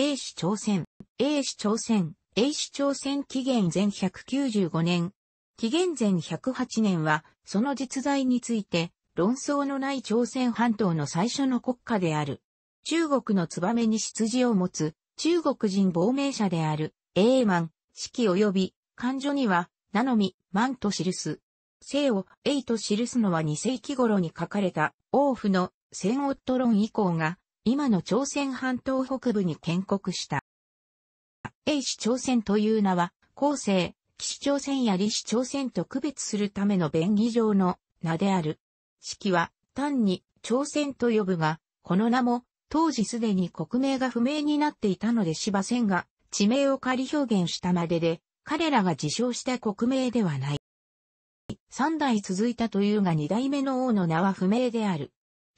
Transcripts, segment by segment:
英史朝鮮、英史朝鮮、英史朝鮮紀元前195年、紀元前108年は、その実在について、論争のない朝鮮半島の最初の国家である。中国の燕に出自を持つ、中国人亡命者である、英満、四季及び、漢女には、なのみ、万と記す。生を、英と記すのは2世紀頃に書かれた、王府の千夫論以降が、今の朝鮮半島北部に建国した。英氏朝鮮という名は、後世、岸朝鮮や李氏朝鮮と区別するための便宜上の名である。式は単に朝鮮と呼ぶが、この名も当時すでに国名が不明になっていたので芝んが地名を仮表現したまでで、彼らが自称した国名ではない。三代続いたというが二代目の王の名は不明である。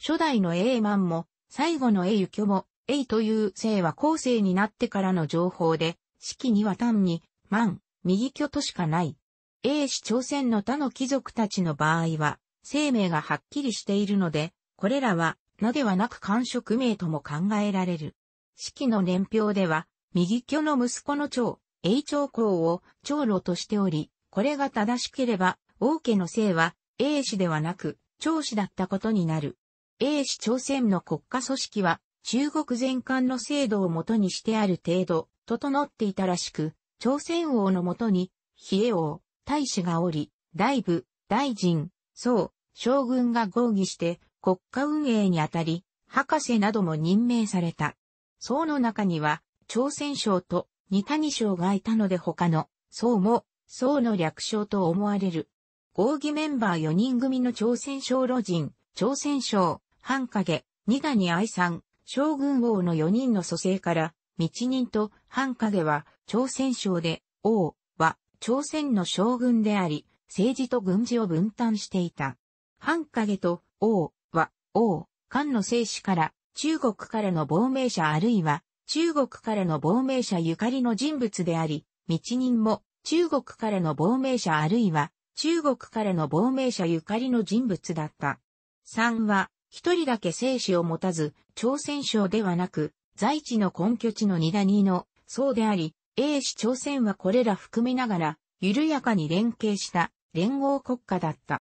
初代の英満も最後の英雄虚母、英という姓は後世になってからの情報で、式には単に、万、右虚としかない。英氏朝鮮の他の貴族たちの場合は、姓名がはっきりしているので、これらは、のではなく官職名とも考えられる。式の年表では、右虚の息子の長、英長公を長老としており、これが正しければ、王家の姓は、英氏ではなく、長子だったことになる。英市朝鮮の国家組織は、中国全館の制度をもとにしてある程度、整っていたらしく、朝鮮王のもとに、比叡王、大使がおり、大部、大臣、宋、将軍が合議して国家運営にあたり、博士なども任命された。僧の中には、朝鮮省と二谷省がいたので他の僧も僧の略称と思われる。合議メンバー4人組の朝鮮省路人、朝鮮省、半影、二谷愛さん、将軍王の4人の蘇生から、道人と半影は朝鮮省で、王は朝鮮の将軍であり、政治と軍事を分担していた。半影と王は王、漢の生死から中国からの亡命者あるいは中国からの亡命者ゆかりの人物であり、道人も中国からの亡命者あるいは中国からの亡命者ゆかりの人物だった。3は一人だけ生死を持たず、朝鮮省ではなく、在地の根拠地の二谷の、そうであり、英氏朝鮮はこれら含めながら、緩やかに連携した連合国家だった。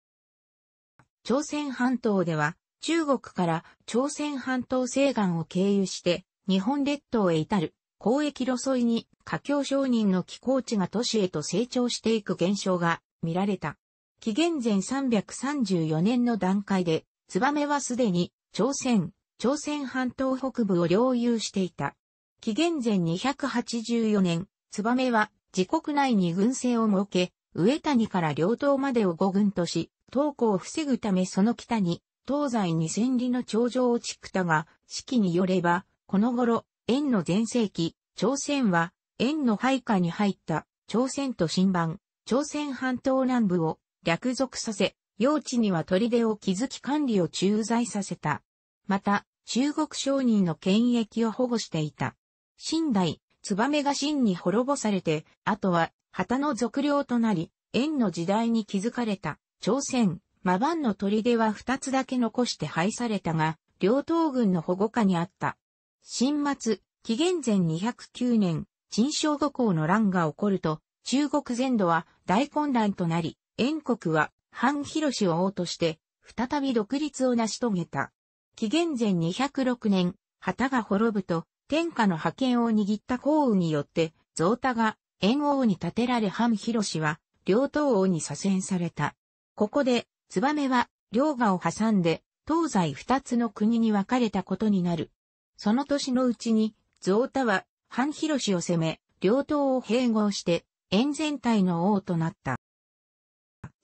朝鮮半島では、中国から朝鮮半島西岸を経由して、日本列島へ至る交易路沿いに、華僑商人の寄港地が都市へと成長していく現象が見られた。紀元前334年の段階で、ツバメはすでに、朝鮮、朝鮮半島北部を領有していた。紀元前284年、ツバメは自国内に軍政を設け、上谷から両島までを五軍とし、東湖を防ぐためその北に、東西に千里の頂上を築ったが、式によれば、この頃、縁の前世紀、朝鮮は、縁の配下に入った、朝鮮と新版、朝鮮半島南部を略属させ、用地には砦を築き管理を駐在させた。また、中国商人の権益を保護していた。新代、ツバメが真に滅ぼされて、あとは、旗の俗領となり、縁の時代に築かれた、朝鮮、マバンの砦は二つだけ残して廃されたが、両東軍の保護下にあった。新末、紀元前209年、陳正五公の乱が起こると、中国全土は大混乱となり、縁国は半広氏を王として、再び独立を成し遂げた。紀元前206年、旗が滅ぶと、天下の覇権を握った幸運によって、増太が炎王に建てられ半広氏は、両党王に左遷された。ここで、メは、両河を挟んで、東西二つの国に分かれたことになる。その年のうちに、増太は、半広氏を攻め、両党を併合して、炎全体の王となった。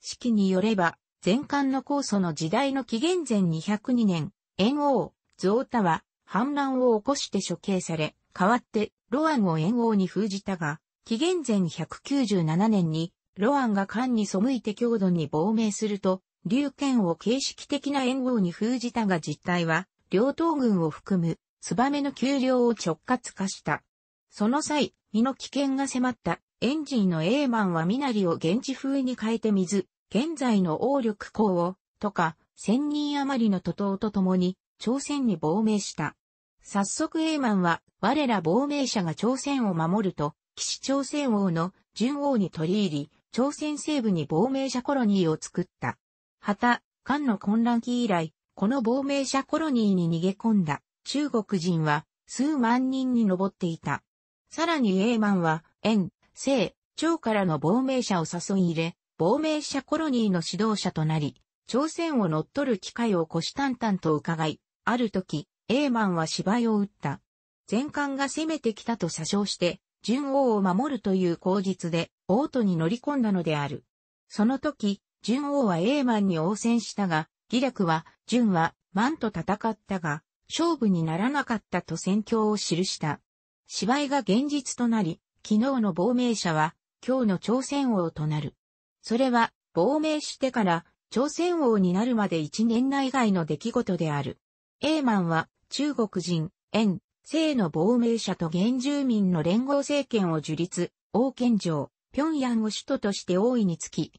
式によれば、前漢の酵素の時代の紀元前202年、炎王、増太は反乱を起こして処刑され、代わってロアンを炎王に封じたが、紀元前197年にロアンが漢に背いて強度に亡命すると、劉剣を形式的な炎王に封じたが実態は、両党軍を含む、ツバメの丘陵を直轄化した。その際、身の危険が迫ったエンジンのエーマンは身なりを現地風に変えて水、現在の王力高を、とか、千人余りの徒党と共に、朝鮮に亡命した。早速エーマンは、我ら亡命者が朝鮮を守ると、岸朝鮮王の順王に取り入り、朝鮮西部に亡命者コロニーを作った。はた、漢の混乱期以来、この亡命者コロニーに逃げ込んだ中国人は数万人に上っていた。さらにーマンは、円、聖、朝からの亡命者を誘い入れ、亡命者コロニーの指導者となり、朝鮮を乗っ取る機会を虎視眈々と伺い、ある時、エーマンは芝居を打った。全艦が攻めてきたと詐称して、順王を守るという口実で、王都に乗り込んだのである。その時、順王はエーマンに応戦したが、ラ略は、順は、万と戦ったが、勝負にならなかったと戦況を記した。芝居が現実となり、昨日の亡命者は、今日の朝鮮王となる。それは、亡命してから、朝鮮王になるまで一年内外の出来事である。エーマンは、中国人、縁、姓の亡命者と原住民の連合政権を樹立、王建城、平壌を首都として王位につき、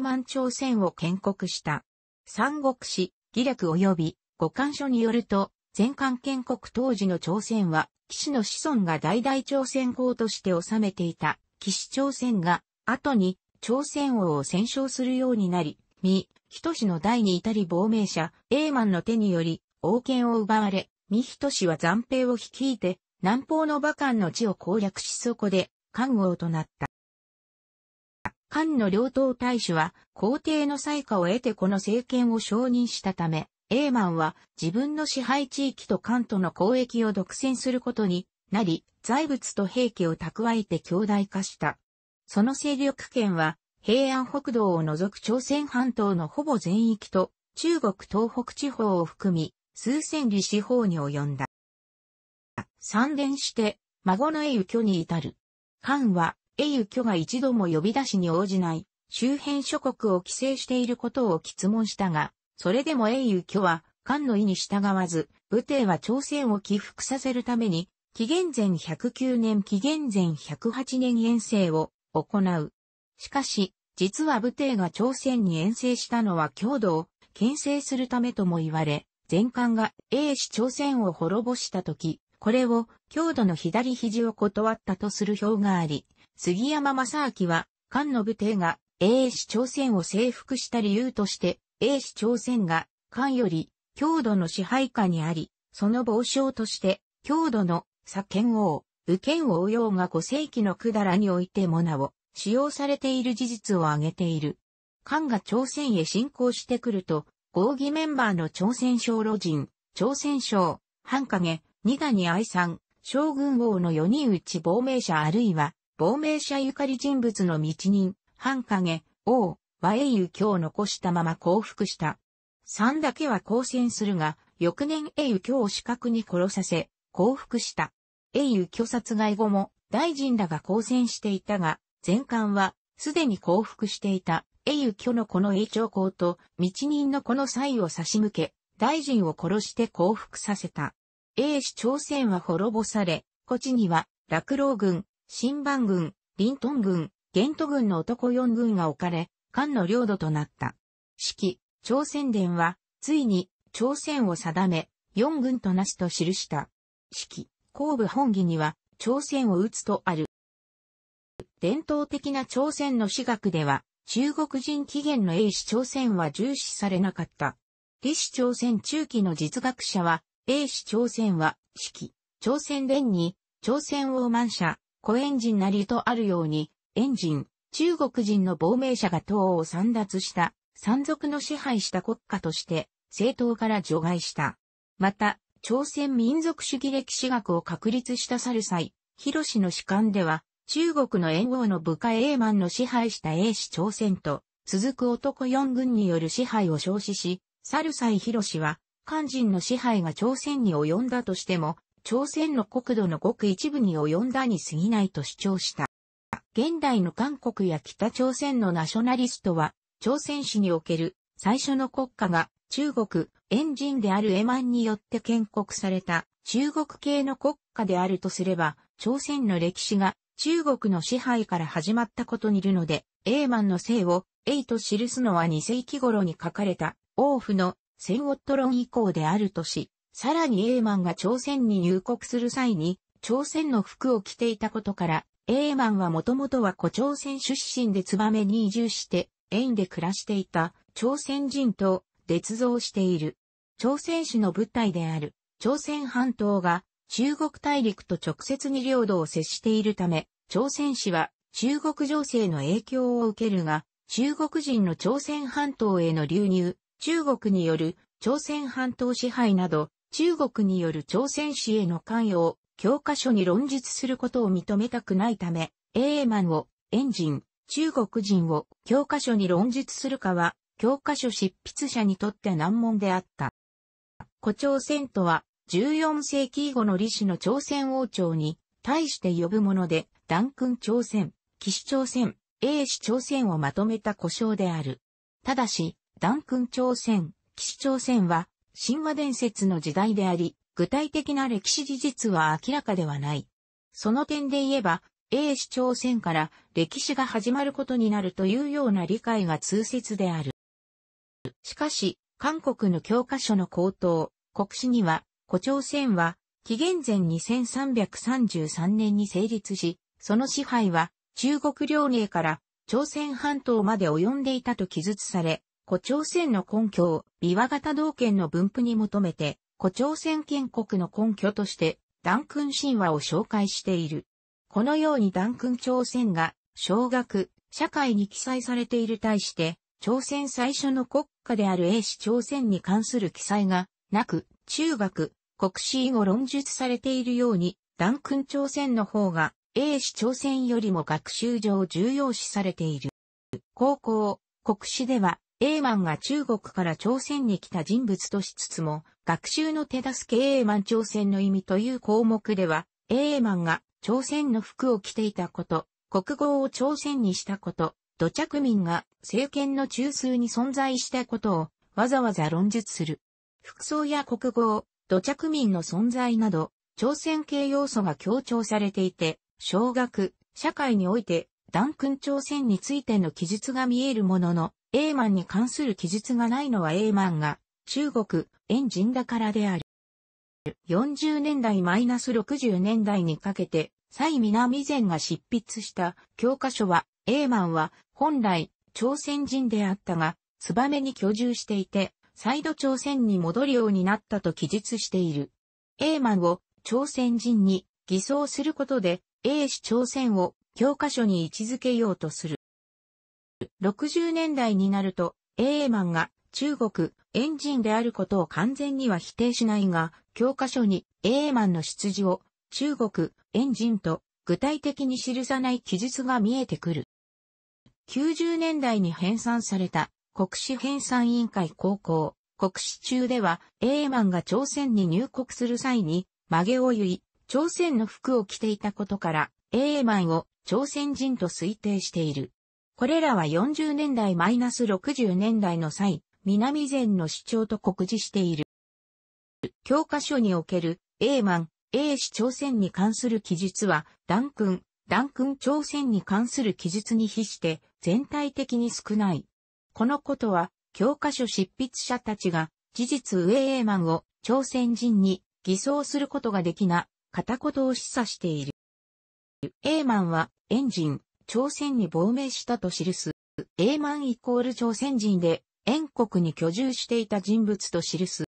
マン朝鮮を建国した。三国史、義略及び、五漢書によると、全漢建国当時の朝鮮は、岸の子孫が代々朝鮮公として治めていた岸朝鮮が、後に朝鮮王を戦勝するようになり、未、氏の代に至り亡命者、英満の手により、王権を奪われ、人氏は残兵を率いて、南方の馬漢の地を攻略しそこで、漢王となった。漢の両党大使は、皇帝の裁可を得てこの政権を承認したため、エーマンは自分の支配地域と関東の交易を独占することになり、財物と兵器を蓄えて強大化した。その勢力圏は平安北道を除く朝鮮半島のほぼ全域と中国東北地方を含み、数千里四方に及んだ。三連して、孫の英雄居に至る。漢は、英雄居が一度も呼び出しに応じない、周辺諸国を規制していることを質問したが、それでも英雄巨は、漢の意に従わず、武帝は朝鮮を起伏させるために、紀元前109年紀元前108年遠征を行う。しかし、実は武帝が朝鮮に遠征したのは郷土を牽制するためとも言われ、前漢が英氏朝鮮を滅ぼした時、これを郷土の左肘を断ったとする表があり、杉山正明は、漢の武帝が英氏朝鮮を征服した理由として、英氏朝鮮が、漢より、郷土の支配下にあり、その傍証として、郷土の、左剣王、右剣王用が5世紀のくだらにおいてもなを、使用されている事実を挙げている。漢が朝鮮へ侵攻してくると、合議メンバーの朝鮮小路人、朝鮮省、半影、二谷愛さん、将軍王の4人内ち亡命者あるいは、亡命者ゆかり人物の道人、半影、王、和英雄卿を残したまま降伏した。三だけは交戦するが、翌年英雄卿を死角に殺させ、降伏した。英雄卿殺害後も、大臣らが交戦していたが、前官は、すでに降伏していた、英雄挙のこの英長公と、道人のこの才を差し向け、大臣を殺して降伏させた。英氏朝鮮は滅ぼされ、こちには、落老軍、新番軍、林頓軍、玄都軍の男四軍が置かれ、漢の領土となった。式、朝鮮伝は、ついに、朝鮮を定め、四軍となしと記した。式、後部本義には、朝鮮を打つとある。伝統的な朝鮮の私学では、中国人起源の英史朝鮮は重視されなかった。李氏朝鮮中期の実学者は、英史朝鮮は、式、朝鮮伝に、朝鮮王満者、古ジンなりとあるように、エンジン、中国人の亡命者が党を散脱した、山賊の支配した国家として、政党から除外した。また、朝鮮民族主義歴史学を確立したサイ、ヒ広氏の主観では、中国の援王の部下英満の支配した英氏朝鮮と、続く男四軍による支配を称止し、サイ。ヒ広氏は、漢人の支配が朝鮮に及んだとしても、朝鮮の国土のごく一部に及んだに過ぎないと主張した。現代の韓国や北朝鮮のナショナリストは、朝鮮史における最初の国家が中国、ジ人であるエマンによって建国された中国系の国家であるとすれば、朝鮮の歴史が中国の支配から始まったことにいるので、エーマンの姓を A と記すのは2世紀頃に書かれた王府の戦オットロン以降であるとし、さらにエーマンが朝鮮に入国する際に朝鮮の服を着ていたことからエーマンはもともとは古朝鮮出身でツバメに移住して、エインで暮らしていた朝鮮人と列像している。朝鮮市の物体である朝鮮半島が中国大陸と直接に領土を接しているため、朝鮮市は中国情勢の影響を受けるが、中国人の朝鮮半島への流入、中国による朝鮮半島支配など、中国による朝鮮市への関与を教科書に論述することを認めたくないため、エーマンを、エンジン、中国人を教科書に論述するかは、教科書執筆者にとって難問であった。胡朝鮮とは、14世紀以後の李氏の朝鮮王朝に対して呼ぶもので、断君朝鮮、騎士朝鮮、英氏朝鮮をまとめた故障である。ただし、断君朝鮮、騎士朝鮮は、神話伝説の時代であり、具体的な歴史事実は明らかではない。その点で言えば、英市朝鮮から歴史が始まることになるというような理解が通説である。しかし、韓国の教科書の高等、国史には、古朝鮮は、紀元前2333年に成立し、その支配は中国領内から朝鮮半島まで及んでいたと記述され、古朝鮮の根拠を琵琶型道県の分布に求めて、古朝鮮建国の根拠として、ク君神話を紹介している。このようにク君朝鮮が、小学、社会に記載されている対して、朝鮮最初の国家である英史朝鮮に関する記載が、なく、中学、国史以後論述されているように、ク君朝鮮の方が、英史朝鮮よりも学習上重要視されている。高校、国史では、A マンが中国から朝鮮に来た人物としつつも、学習の手助け A マン朝鮮の意味という項目では、A マンが朝鮮の服を着ていたこと、国語を朝鮮にしたこと、土着民が政権の中枢に存在したことをわざわざ論述する。服装や国語、土着民の存在など、朝鮮系要素が強調されていて、小学、社会においてダン君朝鮮についての記述が見えるものの、エーマンに関する記述がないのはエーマンが中国、エンジンだからである。40年代マイナス60年代にかけて、蔡南前が執筆した教科書は、エーマンは本来朝鮮人であったが、ツバメに居住していて、再度朝鮮に戻るようになったと記述している。エーマンを朝鮮人に偽装することで、英氏朝鮮を教科書に位置づけようとする。60年代になると、エーマンが中国、エンジンであることを完全には否定しないが、教科書にエーマンの出自を中国、エンジンと具体的に記さない記述が見えてくる。90年代に編纂された国史編纂委員会高校、国史中では、エーマンが朝鮮に入国する際に、曲げを言い、朝鮮の服を着ていたことから、A ーマンを朝鮮人と推定している。これらは40年代 -60 年代の際、南前の主張と告示している。教科書における、A マン、英氏朝鮮に関する記述は、ダン君、ダン君朝鮮に関する記述に比して全体的に少ない。このことは、教科書執筆者たちが、事実上 A マンを朝鮮人に偽装することができな、片言を示唆している。エーマンはエンジン、朝鮮に亡命したと記す。エーマンイコール朝鮮人で、遠国に居住していた人物と記す。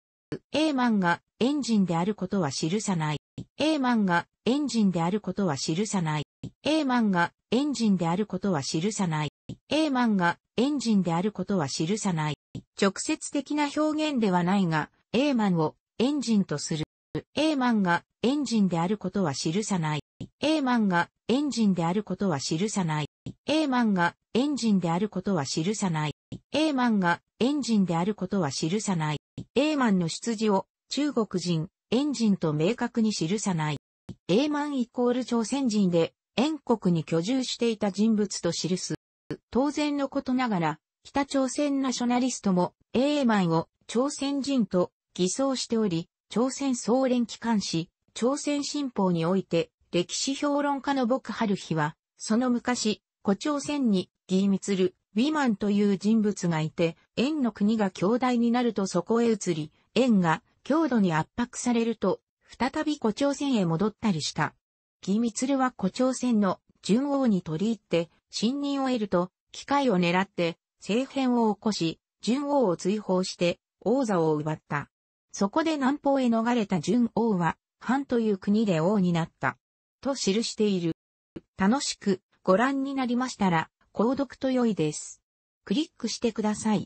エーマンがエンジンであることは記さない。エーマンがエンジンであることは記さない。エーマンがエンジンであることは記さない。エーマンがエンジンであることは記さない。直接的な表現ではないが、エーマンをエンジンとする。A マンがエンジンであることは記さない。A マンがエンジンであることは記さない。A マンがエンジンであることは記さない。A マンがエンジンであることは記さない。A マンの出自を中国人、エンジンと明確に記さない。A マンイコール朝鮮人で、遠国に居住していた人物と記す。当然のことながら、北朝鮮ナショナリストも A マンを朝鮮人と偽装しており、朝鮮総連機関紙、朝鮮新報において、歴史評論家の僕春日は、その昔、古朝鮮に、ギーミツル、ウィマンという人物がいて、円の国が強大になるとそこへ移り、円が強度に圧迫されると、再び古朝鮮へ戻ったりした。ギーミツルは古朝鮮の順王に取り入って、信任を得ると、機会を狙って、政変を起こし、順王を追放して、王座を奪った。そこで南方へ逃れた純王は、藩という国で王になった。と記している。楽しくご覧になりましたら、購読と良いです。クリックしてください。